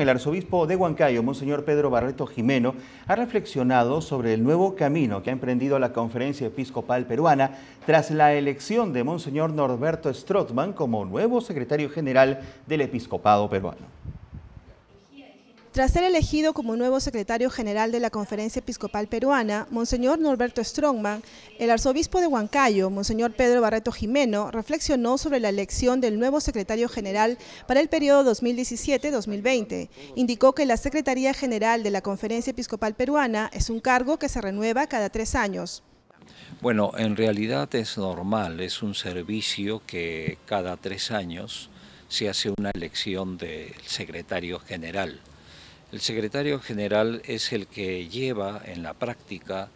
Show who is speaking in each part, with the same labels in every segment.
Speaker 1: El arzobispo de Huancayo, Monseñor Pedro Barreto Jimeno, ha reflexionado sobre el nuevo camino que ha emprendido la Conferencia Episcopal Peruana tras la elección de Monseñor Norberto strottman como nuevo secretario general del Episcopado Peruano.
Speaker 2: Tras ser elegido como nuevo secretario general de la Conferencia Episcopal Peruana, Monseñor Norberto Strongman, el arzobispo de Huancayo, Monseñor Pedro Barreto Jimeno, reflexionó sobre la elección del nuevo secretario general para el periodo 2017-2020. Indicó que la Secretaría General de la Conferencia Episcopal Peruana es un cargo que se renueva cada tres años.
Speaker 1: Bueno, en realidad es normal, es un servicio que cada tres años se hace una elección del secretario general. El secretario general es el que lleva en la práctica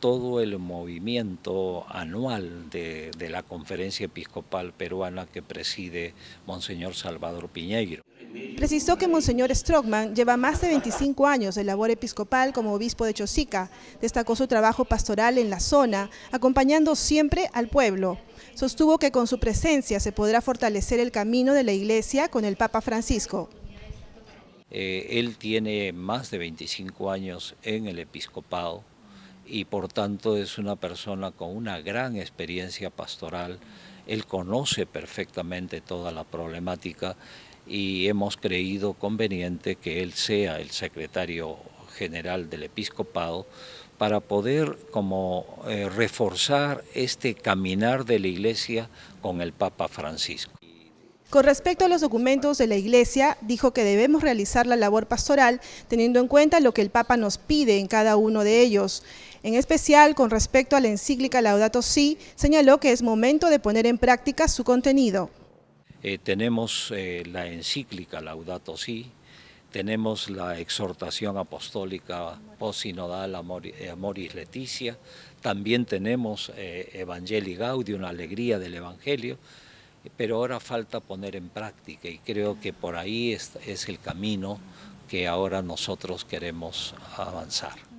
Speaker 1: todo el movimiento anual de, la Conferencia Episcopal Peruana que preside Monseñor Salvador Piñeiro.
Speaker 2: Precisó que Monseñor Strockman lleva más de 25 años de labor episcopal como obispo de Chosica. Destacó su trabajo pastoral en la zona, acompañando siempre al pueblo. Sostuvo que con su presencia se podrá fortalecer el camino de la Iglesia con el Papa Francisco.
Speaker 1: Eh, él tiene más de 25 años en el episcopado y por tanto es una persona con una gran experiencia pastoral. Él conoce perfectamente toda la problemática y hemos creído conveniente que él sea el secretario general del episcopado para poder como eh, reforzar este caminar de la iglesia con el Papa Francisco.
Speaker 2: Con respecto a los documentos de la Iglesia, dijo que debemos realizar la labor pastoral teniendo en cuenta lo que el Papa nos pide en cada uno de ellos. En especial, con respecto a la encíclica Laudato Si, señaló que es momento de poner en práctica su contenido.
Speaker 1: Eh, tenemos eh, la encíclica Laudato Si, tenemos la exhortación apostólica posinodal Amoris Leticia, también tenemos eh, Evangelii Gaudium, la alegría del Evangelio, pero ahora falta poner en práctica y creo que por ahí es, el camino
Speaker 2: que ahora nosotros queremos avanzar.